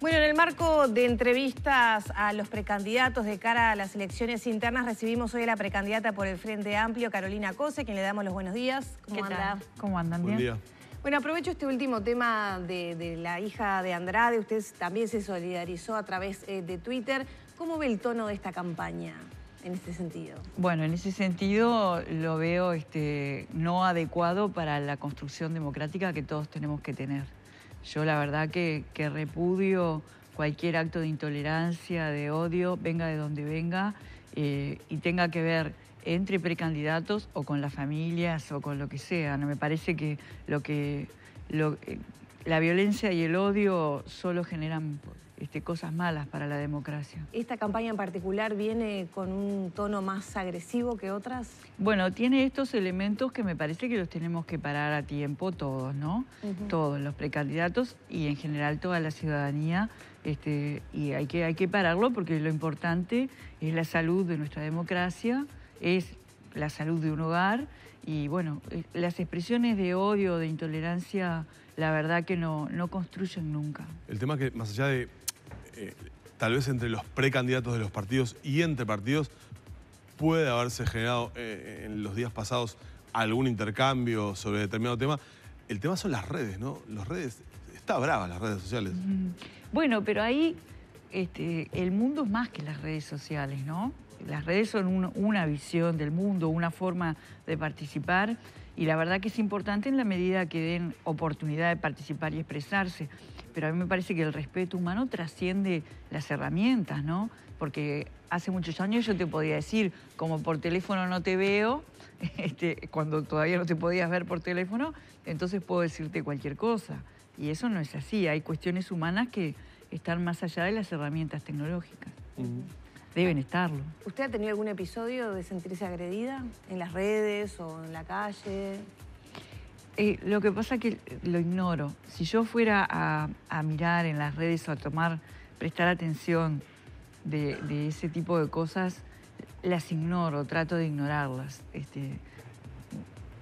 Bueno, en el marco de entrevistas a los precandidatos de cara a las elecciones internas, recibimos hoy a la precandidata por el Frente Amplio, Carolina Cose, quien le damos los buenos días. ¿Cómo anda? ¿Cómo andan? Buen Bueno, aprovecho este último tema de, la hija de Andrade. Usted también se solidarizó a través eh, de Twitter. ¿Cómo ve el tono de esta campaña? en este sentido? Bueno, en ese sentido lo veo este, no adecuado para la construcción democrática que todos tenemos que tener. Yo la verdad que, que repudio cualquier acto de intolerancia, de odio, venga de donde venga eh, y tenga que ver entre precandidatos o con las familias o con lo que sea. No me parece que lo que eh, la violencia y el odio solo generan este, cosas malas para la democracia. ¿Esta campaña en particular viene con un tono más agresivo que otras? Bueno, tiene estos elementos que me parece que los tenemos que parar a tiempo todos, ¿no? Todos los precandidatos y en general toda la ciudadanía. Este, y hay que, hay que pararlo porque lo importante es la salud de nuestra democracia, es la salud de un hogar y bueno, eh, las expresiones de odio, de intolerancia, la verdad que no, no construyen nunca. El tema que más allá de eh, tal vez entre los precandidatos de los partidos y entre partidos, puede haberse generado eh, eh, en los días pasados algún intercambio sobre determinado tema. El tema son las redes, ¿no? Las redes, está brava las redes sociales. Bueno, pero ahí este, el mundo es más que las redes sociales, ¿no? Las redes son una visión del mundo, una forma de participar y la verdad que es importante en la medida que den oportunidad de participar y expresarse pero a mí me parece que el respeto humano trasciende las herramientas, ¿no? Porque hace muchos años yo te podía decir, como por teléfono no te veo, este, cuando todavía no te podías ver por teléfono, entonces puedo decirte cualquier cosa. Y eso no es así, hay cuestiones humanas que están más allá de las herramientas tecnológicas. Deben estarlo. ¿Usted ha tenido algún episodio de sentirse agredida en las redes o en la calle? Eh, lo que pasa es que lo ignoro. Si yo fuera a, mirar en las redes o a tomar, prestar atención de, ese tipo de cosas, las ignoro, trato de ignorarlas. Este,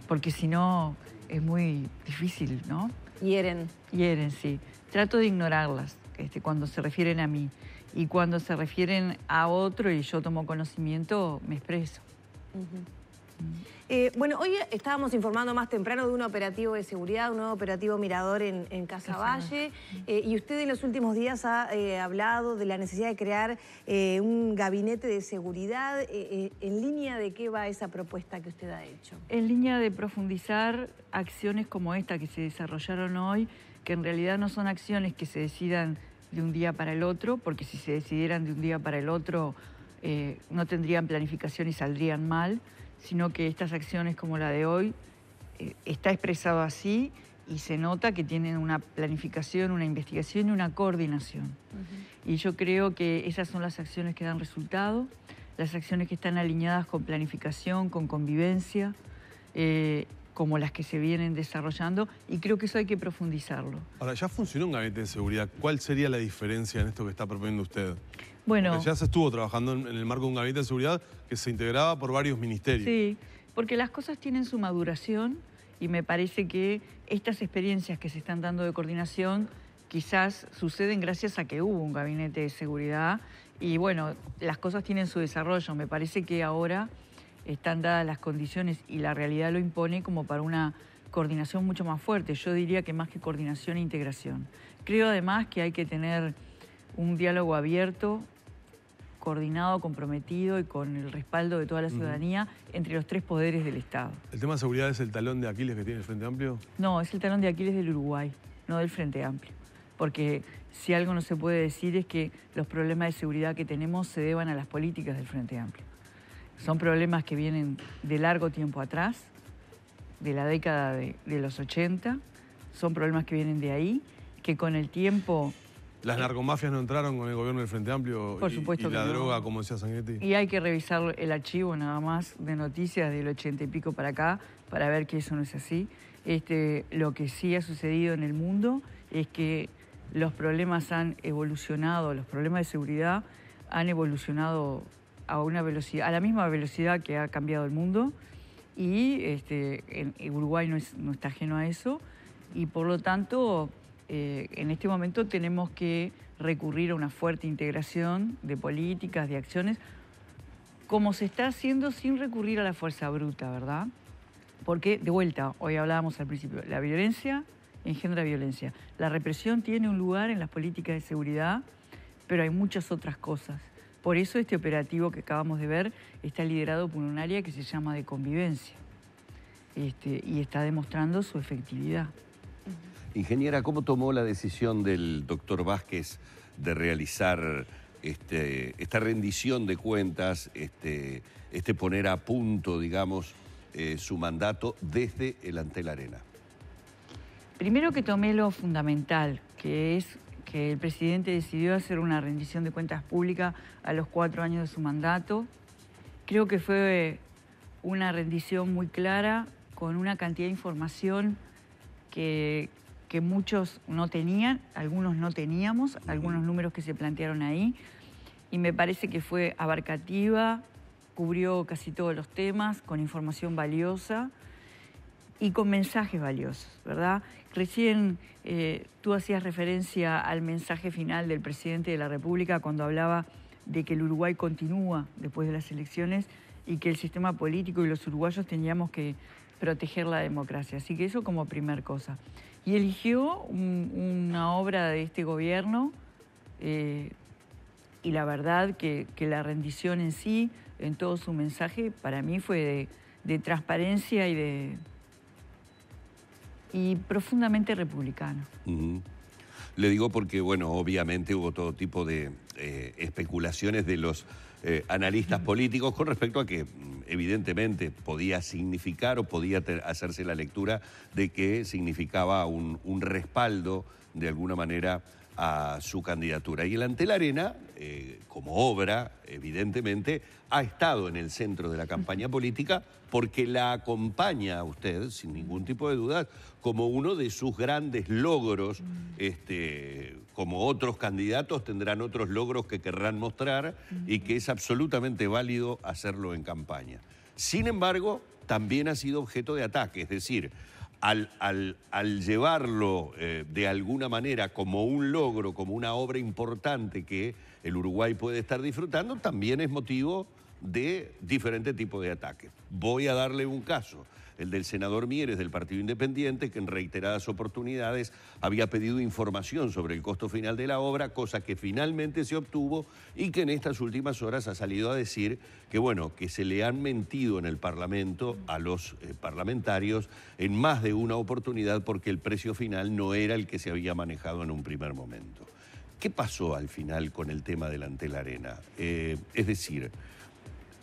porque si no, es muy difícil, ¿no? Hieren. Hieren, sí. Trato de ignorarlas este, cuando se refieren a mí. Y cuando se refieren a otro y yo tomo conocimiento, me expreso. Eh, bueno, hoy estábamos informando más temprano de un operativo de seguridad, un nuevo operativo Mirador en, en Casaballe, eh, y usted en los últimos días ha eh, hablado de la necesidad de crear un gabinete de seguridad. ¿En línea de qué va esa propuesta que usted ha hecho? En línea de profundizar acciones como esta que se desarrollaron hoy, que en realidad no son acciones que se decidan de un día para el otro, porque si se decidieran de un día para el otro no tendrían planificación y saldrían mal sino que estas acciones como la de hoy eh, está expresado así y se nota que tienen una planificación, una investigación y una coordinación. Y yo creo que esas son las acciones que dan resultado, las acciones que están alineadas con planificación, con convivencia eh, como las que se vienen desarrollando y creo que eso hay que profundizarlo. Ahora, ya funcionó un gabinete de seguridad. ¿Cuál sería la diferencia en esto que está proponiendo usted? Bueno. ya se estuvo trabajando en el marco de un gabinete de seguridad que se integraba por varios ministerios. Sí, porque las cosas tienen su maduración y me parece que estas experiencias que se están dando de coordinación quizás suceden gracias a que hubo un gabinete de seguridad y bueno, las cosas tienen su desarrollo. Me parece que ahora están dadas las condiciones y la realidad lo impone como para una coordinación mucho más fuerte. Yo diría que más que coordinación, e integración. Creo además que hay que tener un diálogo abierto, coordinado, comprometido y con el respaldo de toda la ciudadanía entre los tres poderes del Estado. ¿El tema de seguridad es el talón de Aquiles que tiene el Frente Amplio? No, es el talón de Aquiles del Uruguay, no del Frente Amplio. Porque si algo no se puede decir es que los problemas de seguridad que tenemos se deban a las políticas del Frente Amplio. Son problemas que vienen de largo tiempo atrás, de la década de, los 80, son problemas que vienen de ahí, que con el tiempo ¿Las narcomafias no entraron con el gobierno del Frente Amplio Por supuesto y, la droga, como decía Sanguetti? Y hay que revisar el archivo nada más de noticias del 80 y pico para acá para ver que eso no es así. Este, lo que sí ha sucedido en el mundo es que los problemas han evolucionado, los problemas de seguridad han evolucionado a, una velocidad, a la misma velocidad que ha cambiado el mundo y este, Uruguay no, está ajeno a eso y por lo tanto eh, en este momento tenemos que recurrir a una fuerte integración de políticas, de acciones, como se está haciendo sin recurrir a la fuerza bruta, ¿verdad? Porque, de vuelta, hoy hablábamos al principio, la violencia engendra violencia. La represión tiene un lugar en las políticas de seguridad, pero hay muchas otras cosas. Por eso este operativo que acabamos de ver está liderado por un área que se llama de convivencia este, y está demostrando su efectividad. Ingeniera, ¿cómo tomó la decisión del doctor Vázquez de realizar este, esta rendición de cuentas, este, este poner a punto, digamos, eh, su mandato desde el Antel Arena? Primero que tomé lo fundamental, que es que el presidente decidió hacer una rendición de cuentas pública a los cuatro años de su mandato. Creo que fue una rendición muy clara, con una cantidad de información que, que muchos no tenían, algunos no teníamos, algunos números que se plantearon ahí, y me parece que fue abarcativa, cubrió casi todos los temas, con información valiosa y con mensajes valiosos, ¿verdad? Recién eh, tú hacías referencia al mensaje final del presidente de la República cuando hablaba de que el Uruguay continúa después de las elecciones y que el sistema político y los uruguayos teníamos que proteger la democracia. Así que eso como primer cosa. Y eligió una obra de este gobierno eh, y la verdad que, la rendición en sí, en todo su mensaje, para mí fue de transparencia y de, y profundamente republicano. Le digo porque, bueno, obviamente hubo todo tipo de eh, especulaciones de los eh, analistas políticos con respecto a que mm, evidentemente podía significar o podía hacerse la lectura de que significaba un, un respaldo de alguna manera a su candidatura. Y el la Arena, eh, como obra, evidentemente, ha estado en el centro de la campaña política porque la acompaña a usted, sin ningún tipo de duda, como uno de sus grandes logros, este, como otros candidatos tendrán otros logros que querrán mostrar y que es absolutamente válido hacerlo en campaña. Sin embargo, también ha sido objeto de ataque, es decir, al, llevarlo eh, de alguna manera como un logro, como una obra importante que el Uruguay puede estar disfrutando, también es motivo de diferente tipo de ataques. Voy a darle un caso el del senador Mieres del Partido Independiente, que en reiteradas oportunidades había pedido información sobre el costo final de la obra, cosa que finalmente se obtuvo y que en estas últimas horas ha salido a decir que, bueno, que se le han mentido en el Parlamento a los eh, parlamentarios en más de una oportunidad porque el precio final no era el que se había manejado en un primer momento. ¿Qué pasó al final con el tema del la Arena? Eh, es decir,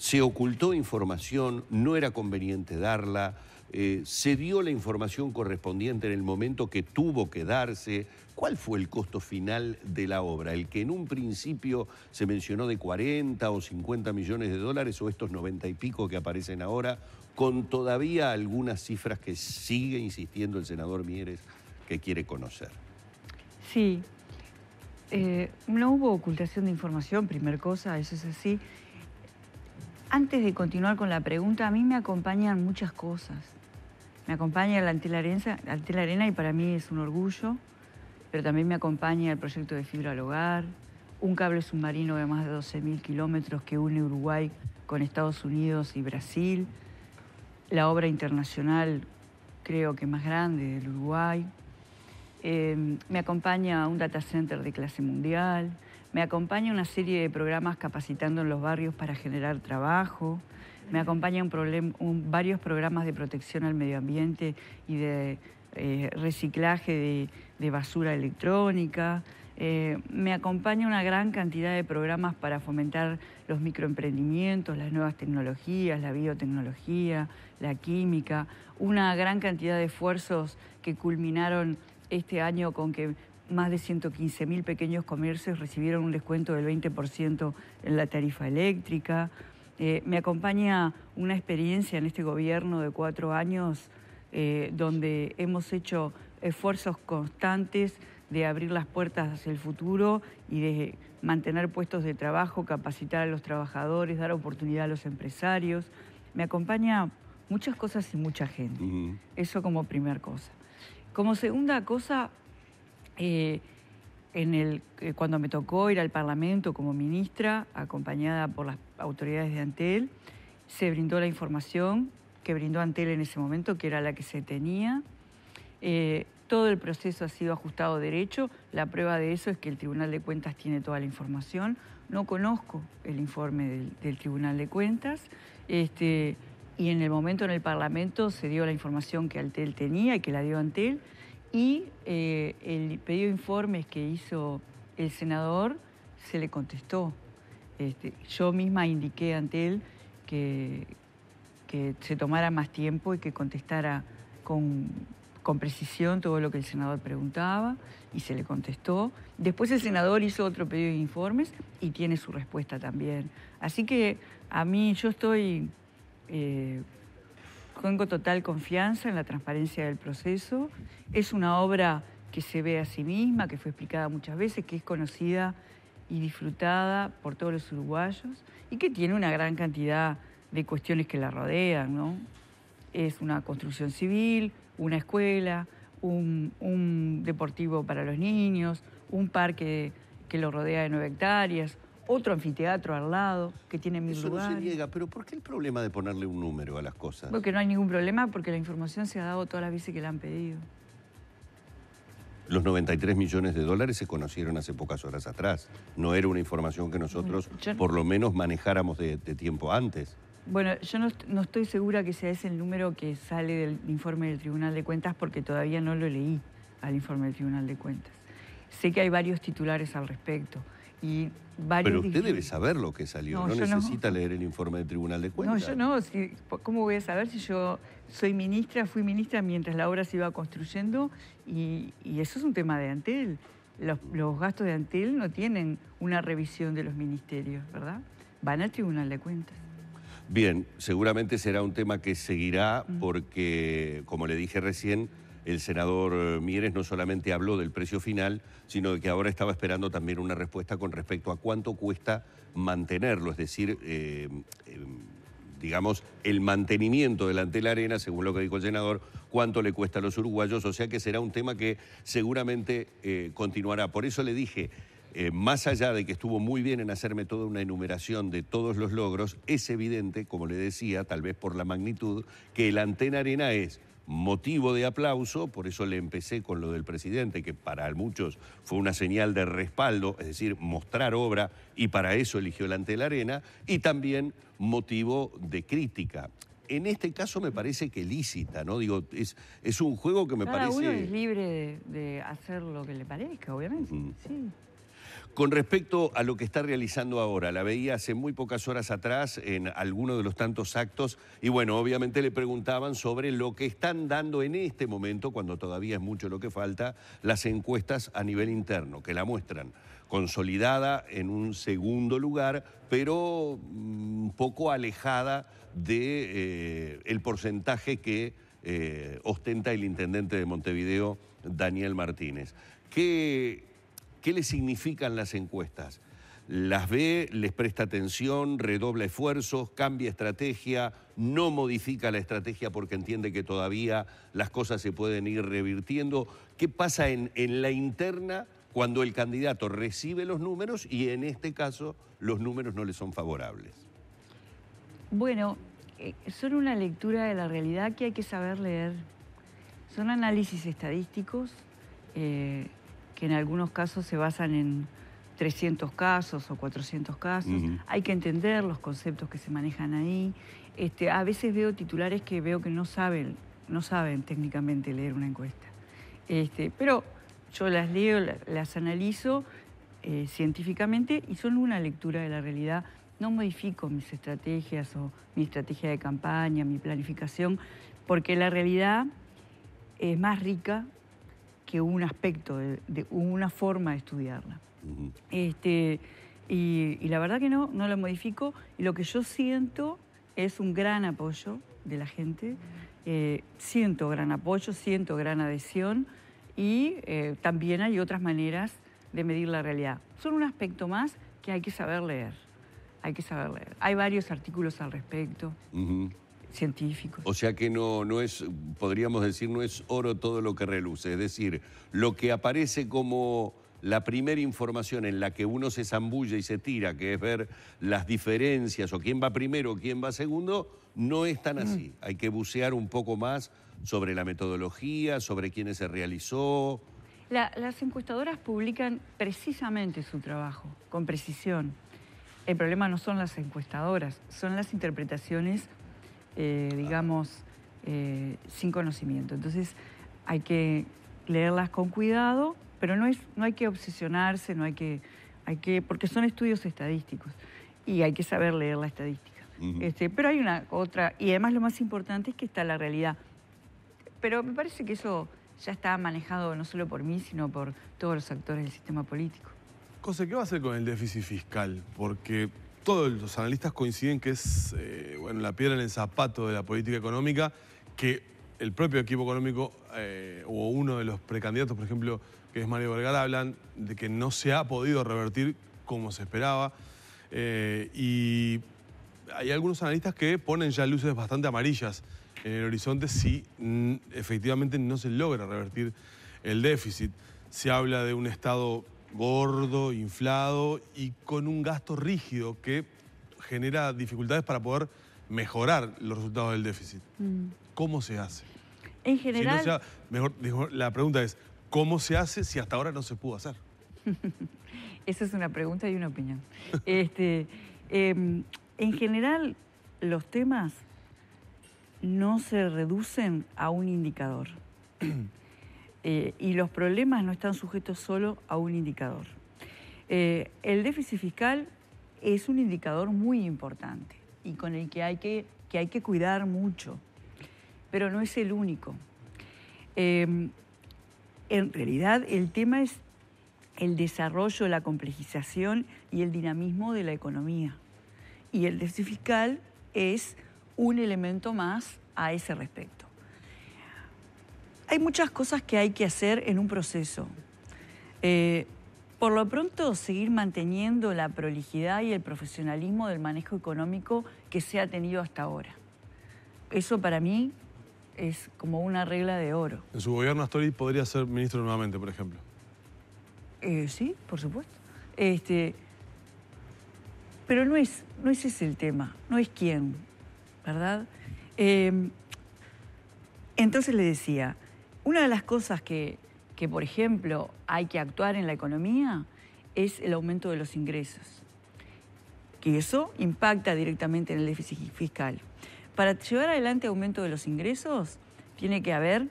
se ocultó información, no era conveniente darla, eh, se dio la información correspondiente en el momento que tuvo que darse. ¿Cuál fue el costo final de la obra? ¿El que en un principio se mencionó de 40 o 50 millones de dólares o estos 90 y pico que aparecen ahora, con todavía algunas cifras que sigue insistiendo el senador Mieres que quiere conocer? Sí. Eh, no hubo ocultación de información, primer cosa, eso es así antes de continuar con la pregunta, a mí me acompañan muchas cosas. Me acompaña la Antel Arena y para mí es un orgullo, pero también me acompaña el proyecto de Fibra al Hogar, un cable submarino de más de 12.000 kilómetros que une Uruguay con Estados Unidos y Brasil, la obra internacional creo que más grande del Uruguay. Eh, me acompaña un data center de clase mundial, me acompaña una serie de programas capacitando en los barrios para generar trabajo. Me acompaña varios programas de protección al medio ambiente y de eh, reciclaje de, basura electrónica. Eh, me acompaña una gran cantidad de programas para fomentar los microemprendimientos, las nuevas tecnologías, la biotecnología, la química, una gran cantidad de esfuerzos que culminaron este año con que más de 115.000 pequeños comercios recibieron un descuento del 20% en la tarifa eléctrica. Eh, me acompaña una experiencia en este gobierno de cuatro años eh, donde hemos hecho esfuerzos constantes de abrir las puertas hacia el futuro y de mantener puestos de trabajo, capacitar a los trabajadores, dar oportunidad a los empresarios. Me acompaña muchas cosas y mucha gente. Eso como primera cosa. Como segunda cosa, eh, eh, cuando me tocó ir al Parlamento como ministra, acompañada por las autoridades de Antel, se brindó la información que brindó Antel en ese momento, que era la que se tenía. Eh, todo el proceso ha sido ajustado derecho. La prueba de eso es que el Tribunal de Cuentas tiene toda la información. No conozco el informe del, Tribunal de Cuentas. Este, y en el momento en el Parlamento se dio la información que Antel tenía y que la dio Antel y eh, el pedido de informes que hizo el senador se le contestó. Este, yo misma indiqué ante él que, que, se tomara más tiempo y que contestara con, precisión todo lo que el senador preguntaba y se le contestó. Después el senador hizo otro pedido de informes y tiene su respuesta también. Así que a mí yo estoy... Eh, tengo total confianza en la transparencia del proceso. Es una obra que se ve a sí misma, que fue explicada muchas veces, que es conocida y disfrutada por todos los uruguayos y que tiene una gran cantidad de cuestiones que la rodean. Es una construcción civil, una escuela, un deportivo para los niños, un parque que lo rodea de nueve hectáreas, otro anfiteatro al lado que tiene mil Eso no se niega, pero ¿por qué el problema de ponerle un número a las cosas? Porque no hay ningún problema, porque la información se ha dado todas las veces que la han pedido. Los 93 millones de dólares se conocieron hace pocas horas atrás. No era una información que nosotros por lo menos manejáramos de, tiempo antes. Bueno, yo no, no, estoy segura que sea ese el número que sale del informe del Tribunal de Cuentas porque todavía no lo leí al informe del Tribunal de Cuentas. Sé que hay varios titulares al respecto. Y Pero usted debe saber lo que salió, no, necesita leer el informe del Tribunal de Cuentas. No, yo no, ¿cómo voy a saber si yo soy ministra, fui ministra mientras la obra se iba construyendo? Y, eso es un tema de Antel. los, gastos de Antel no tienen una revisión de los ministerios, ¿verdad? Van al Tribunal de Cuentas. Bien, seguramente será un tema que seguirá mm. porque, como le dije recién, el senador eh, Mieres no solamente habló del precio final, sino de que ahora estaba esperando también una respuesta con respecto a cuánto cuesta mantenerlo, es decir, eh, em, digamos, el mantenimiento del de arena, según lo que dijo el senador, cuánto le cuesta a los uruguayos, o sea que será un tema que seguramente eh, continuará. Por eso le dije, más allá de que estuvo muy bien en hacerme toda una enumeración de todos los logros, es evidente, como le decía, tal vez por la magnitud, que el antena arena es motivo de aplauso, por eso le empecé con lo del presidente, que para muchos fue una señal de respaldo, es decir, mostrar obra, y para eso eligió el Ante la Arena, y también motivo de crítica. En este caso me parece que lícita, ¿no? Digo, es, es un juego que me Cada parece... Uno es libre de, hacer lo que le parezca, obviamente. Sí. Con respecto a lo que está realizando ahora, la veía hace muy pocas horas atrás en alguno de los tantos actos y bueno, obviamente le preguntaban sobre lo que están dando en este momento, cuando todavía es mucho lo que falta, las encuestas a nivel interno, que la muestran consolidada en un segundo lugar, pero un mm, poco alejada de eh, el porcentaje que eh, ostenta el intendente de Montevideo, Daniel Martínez. ¿Qué ¿Qué le significan las encuestas? Las ve, les presta atención, redobla esfuerzos, cambia estrategia, no modifica la estrategia porque entiende que todavía las cosas se pueden ir revirtiendo. ¿Qué pasa en, en la interna cuando el candidato recibe los números y en este caso los números no le son favorables? Bueno, eh, son una lectura de la realidad que hay que saber leer. Son análisis estadísticos. Eh, que en algunos casos se basan en 300 casos o 400 casos. Hay que entender los conceptos que se manejan ahí. Este, a veces veo titulares que veo que no saben, no saben técnicamente leer una encuesta. Este, pero yo las leo, las, analizo eh, científicamente y son una lectura de la realidad. No modifico mis estrategias o mi estrategia de campaña, mi planificación, porque la realidad es más rica que un aspecto, de, una forma de estudiarla. este, y, la verdad que no, no la modifico. Y lo que yo siento es un gran apoyo de la gente. Eh, siento gran apoyo, siento gran adhesión y eh, también hay otras maneras de medir la realidad. Son un aspecto más que hay que saber leer. Hay que saber leer. Hay varios artículos al respecto. O sea que no, no es, podríamos decir, no es oro todo lo que reluce. Es decir, lo que aparece como la primera información en la que uno se zambulla y se tira, que es ver las diferencias o quién va primero o quién va segundo, no es tan mm. así. Hay que bucear un poco más sobre la metodología, sobre quiénes se realizó. las encuestadoras publican precisamente su trabajo, con precisión. El problema no son las encuestadoras, son las interpretaciones eh, digamos, eh, sin conocimiento. Entonces hay que leerlas con cuidado, pero no, es, no hay que obsesionarse, no hay que, hay que, porque son estudios estadísticos y hay que saber leer la estadística. este, pero hay una otra, y además lo más importante es que está la realidad. Pero me parece que eso ya está manejado no solo por mí, sino por todos los actores del sistema político. José, ¿qué va a hacer con el déficit fiscal? Porque todos los analistas coinciden que es eh, bueno, la piedra en el zapato de la política económica, que el propio equipo económico eh, o uno de los precandidatos, por ejemplo, que es Mario Vergara, hablan de que no se ha podido revertir como se esperaba. Eh, y hay algunos analistas que ponen ya luces bastante amarillas en el horizonte si mm, efectivamente no se logra revertir el déficit. Se habla de un Estado gordo, inflado y con un gasto rígido que genera dificultades para poder mejorar los resultados del déficit. Mm. ¿Cómo se hace? En general... mejor, la pregunta es, ¿cómo se hace si hasta ahora no se pudo hacer? Esa es una pregunta y una opinión. este, em, en general, los temas no se reducen a un indicador. Eh, y los problemas no están sujetos solo a un indicador. Eh, el déficit fiscal es un indicador muy importante y con el que hay que, que, hay que cuidar mucho, pero no es el único. Eh, en realidad el tema es el desarrollo, la complejización y el dinamismo de la economía. Y el déficit fiscal es un elemento más a ese respecto hay muchas cosas que hay que hacer en un proceso. Eh, por lo pronto, seguir manteniendo la prolijidad y el profesionalismo del manejo económico que se ha tenido hasta ahora. Eso para mí es como una regla de oro. ¿En su gobierno Astori podría ser ministro nuevamente, por ejemplo? Eh, sí, por supuesto. Este, pero no es, no ese el tema, no es quién, ¿verdad? Eh, entonces le decía, una de las cosas que, por ejemplo, hay que actuar en la economía es el aumento de los ingresos, que eso impacta directamente en el déficit fiscal. Para llevar adelante aumento de los ingresos, tiene que haber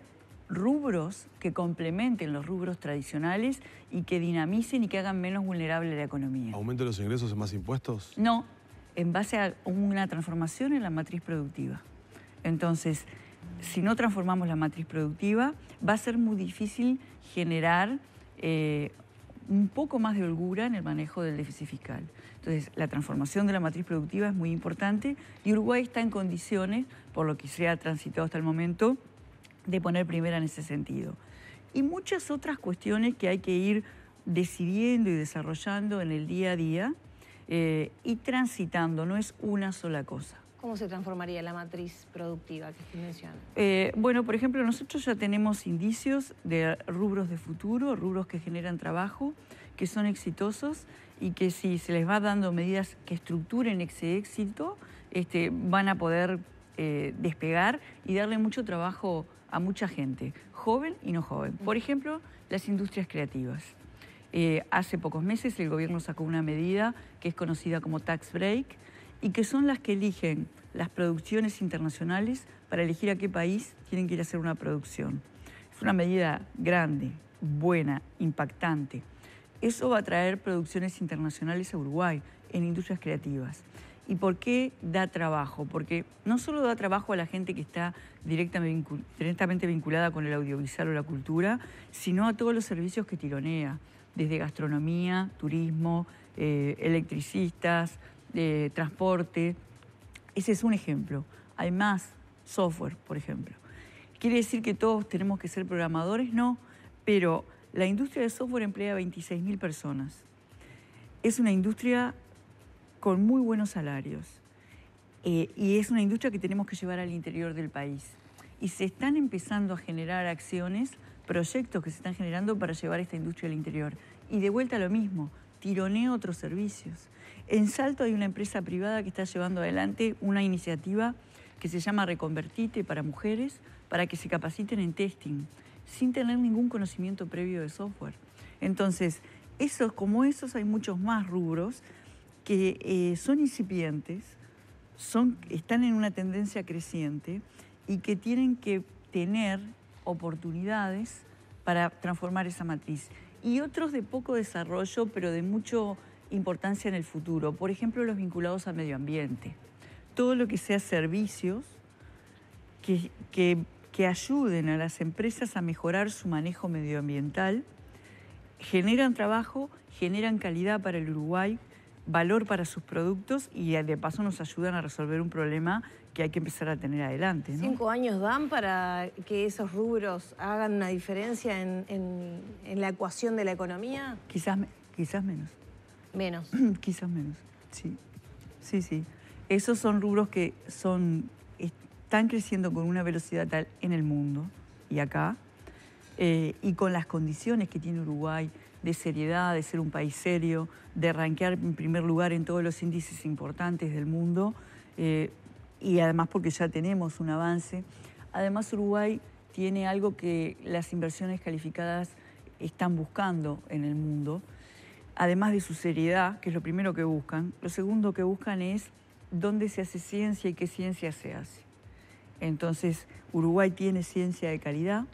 rubros que complementen los rubros tradicionales y que dinamicen y que hagan menos vulnerable la economía. ¿Aumento de los ingresos en más impuestos? No, en base a una transformación en la matriz productiva. Entonces, si no transformamos la matriz productiva, va a ser muy difícil generar eh, un poco más de holgura en el manejo del déficit fiscal. Entonces, la transformación de la matriz productiva es muy importante y Uruguay está en condiciones, por lo que se ha transitado hasta el momento, de poner primera en ese sentido. Y muchas otras cuestiones que hay que ir decidiendo y desarrollando en el día a día eh, y transitando, no es una sola cosa. ¿Cómo se transformaría la matriz productiva que usted menciona? Eh, bueno, por ejemplo, nosotros ya tenemos indicios de rubros de futuro, rubros que generan trabajo, que son exitosos y que si se les va dando medidas que estructuren ese éxito, este, van a poder eh, despegar y darle mucho trabajo a mucha gente, joven y no joven. Por ejemplo, las industrias creativas. Eh, hace pocos meses el gobierno sacó una medida que es conocida como tax break, y que son las que eligen las producciones internacionales para elegir a qué país tienen que ir a hacer una producción. Es una medida grande, buena, impactante. Eso va a traer producciones internacionales a Uruguay en industrias creativas. ¿Y por qué da trabajo? Porque no solo da trabajo a la gente que está directamente vinculada con el audiovisual o la cultura, sino a todos los servicios que tironea, desde gastronomía, turismo, eh, electricistas, de transporte. Ese es un ejemplo. Hay más software, por ejemplo. ¿Quiere decir que todos tenemos que ser programadores? No, pero la industria de software emplea a 26.000 personas. Es una industria con muy buenos salarios eh, y es una industria que tenemos que llevar al interior del país. Y se están empezando a generar acciones, proyectos que se están generando para llevar esta industria al interior. Y de vuelta lo mismo, tironeo otros servicios. En Salto hay una empresa privada que está llevando adelante una iniciativa que se llama Reconvertite para mujeres, para que se capaciten en testing, sin tener ningún conocimiento previo de software. Entonces, esos, como esos hay muchos más rubros que eh, son incipientes, están en una tendencia creciente y que tienen que tener oportunidades para transformar esa matriz y otros de poco desarrollo, pero de mucha importancia en el futuro. Por ejemplo, los vinculados al medio ambiente. Todo lo que sea servicios que, que ayuden a las empresas a mejorar su manejo medioambiental, generan trabajo, generan calidad para el Uruguay, valor para sus productos y de paso nos ayudan a resolver un problema que hay que empezar a tener adelante. ¿Cinco años dan para que esos rubros hagan una diferencia en, la ecuación de la economía? Quizás, quizás menos. Menos. quizás menos, sí. Sí, sí. Esos son rubros que son, están creciendo con una velocidad tal en el mundo y acá, eh, y con las condiciones que tiene Uruguay de seriedad, de ser un país serio, de rankear en primer lugar en todos los índices importantes del mundo eh, y además porque ya tenemos un avance. Además Uruguay tiene algo que las inversiones calificadas están buscando en el mundo, además de su seriedad, que es lo primero que buscan. Lo segundo que buscan es dónde se hace ciencia y qué ciencia se hace. Entonces, Uruguay tiene ciencia de calidad,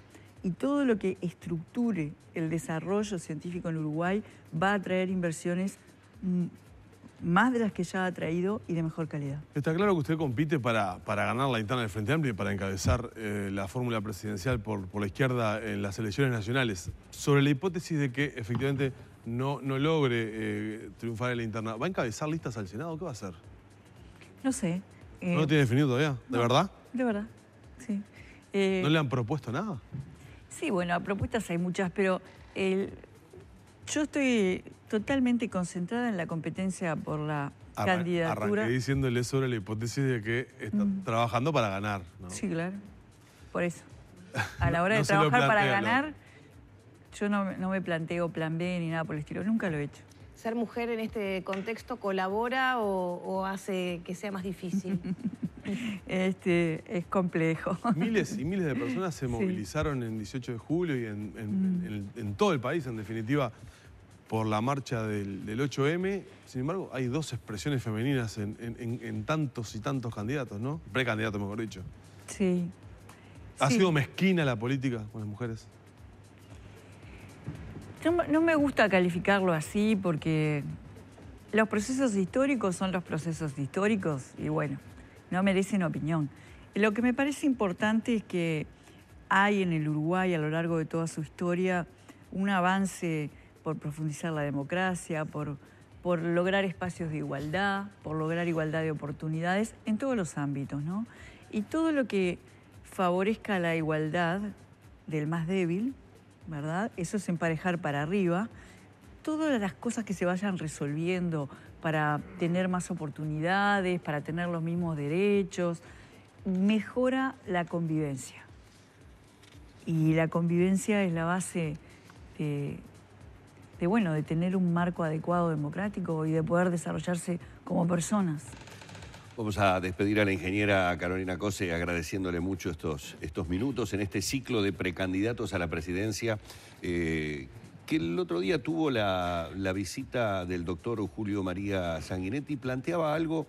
y todo lo que estructure el desarrollo científico en Uruguay va a traer inversiones mm, más de las que ya ha traído y de mejor calidad. Está claro que usted compite para, para ganar la interna del Frente Amplio y para encabezar eh, la fórmula presidencial por, por, la izquierda en las elecciones nacionales. Sobre la hipótesis de que efectivamente no, no logre eh, triunfar en la interna, ¿va a encabezar listas al Senado? ¿Qué va a hacer? No sé. ¿No lo eh, tiene definido todavía? ¿De verdad? De verdad, sí. ¿No le han propuesto nada? Sí, bueno, propuestas hay muchas, pero eh, yo estoy totalmente concentrada en la competencia por la candidatura. Arranqué diciéndole sobre la hipótesis de que está trabajando para ganar. ¿no? Sí, claro. Por eso. A la hora de trabajar para ganar, yo no, me planteo plan B ni nada por el estilo. Nunca lo he hecho. ¿Ser mujer en este contexto colabora o, o hace que sea más difícil? este, es complejo. Miles y miles de personas se movilizaron en 18 de julio y mm. en, todo el país, en definitiva, por la marcha del, 8M. Sin embargo, hay dos expresiones femeninas en, tantos y tantos candidatos, ¿no? Precandidatos, mejor dicho. Sí. ¿Ha sido mezquina la política con las mujeres? no me gusta calificarlo así porque los procesos históricos son los procesos históricos y bueno, no merecen opinión. Lo que me parece importante es que hay en el Uruguay a lo largo de toda su historia un avance por profundizar la democracia, por, por lograr espacios de igualdad, por lograr igualdad de oportunidades en todos los ámbitos, ¿no? Y todo lo que favorezca la igualdad del más débil, ¿verdad? Eso es emparejar para arriba. Todas las cosas que se vayan resolviendo, para tener más oportunidades, para tener los mismos derechos, mejora la convivencia. Y la convivencia es la base de, bueno, de tener un marco adecuado democrático y de poder desarrollarse como personas. Vamos a despedir a la ingeniera Carolina Cose agradeciéndole mucho estos, estos minutos en este ciclo de precandidatos a la presidencia. Eh, que el otro día tuvo la, visita del doctor Julio María Sanguinetti, planteaba algo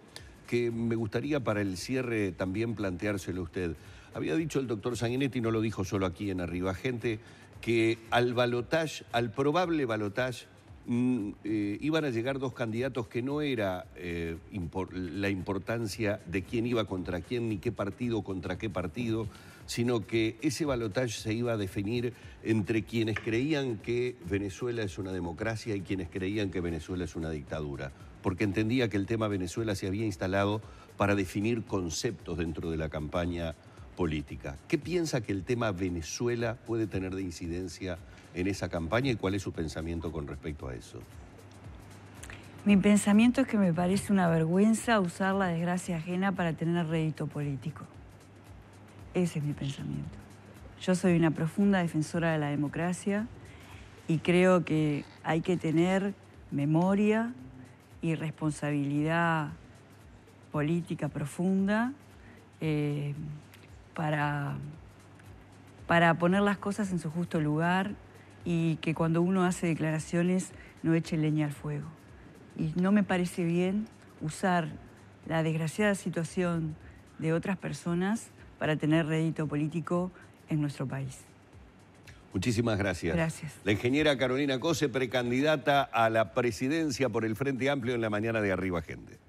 que me gustaría para el cierre también planteárselo a usted. Había dicho el doctor Sanguinetti, no lo dijo solo aquí en Arriba Gente, que al balotage, al probable balotage, mm, eh, iban a llegar dos candidatos que no era eh, la importancia de quién iba contra quién, ni qué partido contra qué partido, sino que ese balotaje se iba a definir entre quienes creían que Venezuela es una democracia y quienes creían que Venezuela es una dictadura, porque entendía que el tema Venezuela se había instalado para definir conceptos dentro de la campaña política. ¿Qué piensa que el tema Venezuela puede tener de incidencia en esa campaña y cuál es su pensamiento con respecto a eso? Mi pensamiento es que me parece una vergüenza usar la desgracia ajena para tener rédito político. Ese es mi pensamiento. Yo soy una profunda defensora de la democracia y creo que hay que tener memoria y responsabilidad política profunda eh, para, para poner las cosas en su justo lugar y que cuando uno hace declaraciones no eche leña al fuego. Y no me parece bien usar la desgraciada situación de otras personas para tener rédito político en nuestro país. Muchísimas gracias. Gracias. La ingeniera Carolina Cose, precandidata a la presidencia por el Frente Amplio en la mañana de Arriba Gente.